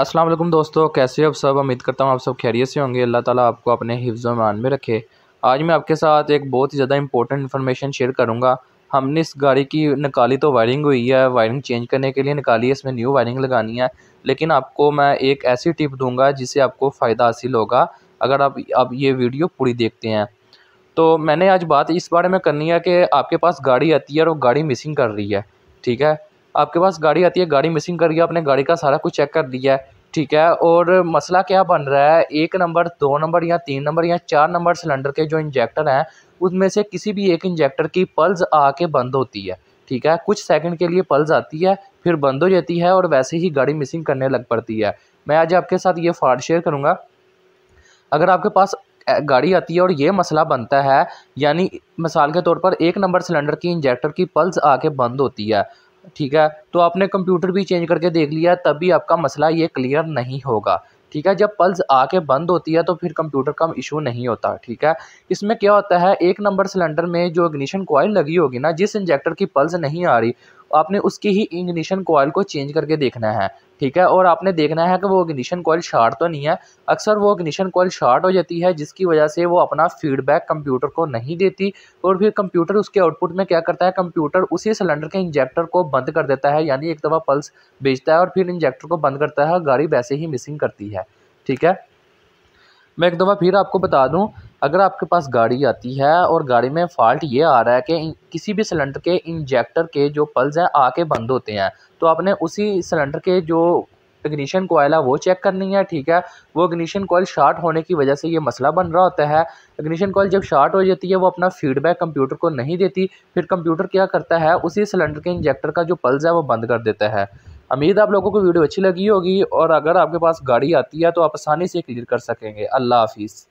अस्सलाम वालेकुम दोस्तों कैसे हो आप सब उम्मीद करता हूँ आप सब खैरियत से होंगे अल्लाह ताला आपको अपने हिफ्ज़ मान में रखे आज मैं आपके साथ एक बहुत ही ज़्यादा इंपॉर्टेंट इन्फॉर्मेशन शेयर करूँगा हमने इस गाड़ी की निकाली तो वायरिंग हुई है वायरिंग चेंज करने के लिए निकाली है इसमें न्यू वायरिंग लगानी है लेकिन आपको मैं एक ऐसी टिप दूँगा जिससे आपको फ़ायदा हासिल होगा अगर आप आप ये वीडियो पूरी देखते हैं तो मैंने आज बात इस बारे में करनी है कि आपके पास गाड़ी आती है और गाड़ी मिसिंग कर रही है ठीक है आपके पास गाड़ी आती है गाड़ी मिसिंग कर गया आपने गाड़ी का सारा कुछ चेक कर दिया है ठीक है और मसला क्या बन रहा है एक नंबर दो नंबर या तीन नंबर या चार नंबर सिलेंडर के जो इंजेक्टर हैं उनमें से किसी भी एक इंजेक्टर की पल्स आके बंद होती है ठीक है कुछ सेकंड के लिए पल्स आती है फिर बंद हो जाती है और वैसे ही गाड़ी मिसिंग करने लग पड़ती है मैं आज आपके साथ ये फाड़ शेयर करूँगा अगर आपके पास गाड़ी आती है और ये मसला बनता है यानी मिसाल के तौर पर एक नंबर सिलेंडर की इंजेक्टर की पल्स आके बंद होती है ठीक है तो आपने कंप्यूटर भी चेंज करके देख लिया तब भी आपका मसला ये क्लियर नहीं होगा ठीक है जब पल्स आके बंद होती है तो फिर कंप्यूटर का इशू नहीं होता ठीक है इसमें क्या होता है एक नंबर सिलेंडर में जो इग्निशन कॉयल लगी होगी ना जिस इंजेक्टर की पल्स नहीं आ रही आपने उसकी ही इग्निशन कोयल को चेंज करके देखना है ठीक है और आपने देखना है कि वो इग्निशन कॉयल शार्ट तो नहीं है अक्सर वो इग्निशन कॉयल शार्ट हो जाती है जिसकी वजह से वो अपना फीडबैक कंप्यूटर को नहीं देती और फिर कंप्यूटर उसके आउटपुट में क्या करता है कंप्यूटर उसी सिलेंडर के इंजेक्टर को बंद कर देता है यानी एक दफ़ा पल्स भेजता है और फिर इंजेक्टर को बंद करता है गाड़ी वैसे ही मिसिंग करती है ठीक है मैं एक दफ़ा फिर आपको बता दूँ अगर आपके पास गाड़ी आती है और गाड़ी में फ़ॉल्ट ये आ रहा है कि किसी भी सिलेंडर के इंजेक्टर के जो पल्स हैं आके बंद होते हैं तो आपने उसी सिलेंडर के जो इग्निशन कोयल है वो चेक करनी है ठीक है वो इग्निशन कोयल शार्ट होने की वजह से ये मसला बन रहा होता है इग्निशन कोयल जब शार्ट हो जाती है वो अपना फीडबैक कंप्यूटर को नहीं देती फिर कंप्यूटर क्या करता है उसी सिलेंडर के इंजेक्टर का जो पल्स है वो बंद कर देता है उम्मीद आप लोगों को वीडियो अच्छी लगी होगी और अगर आपके पास गाड़ी आती है तो आप आसानी से क्लियर कर सकेंगे अल्लाह हाफिज़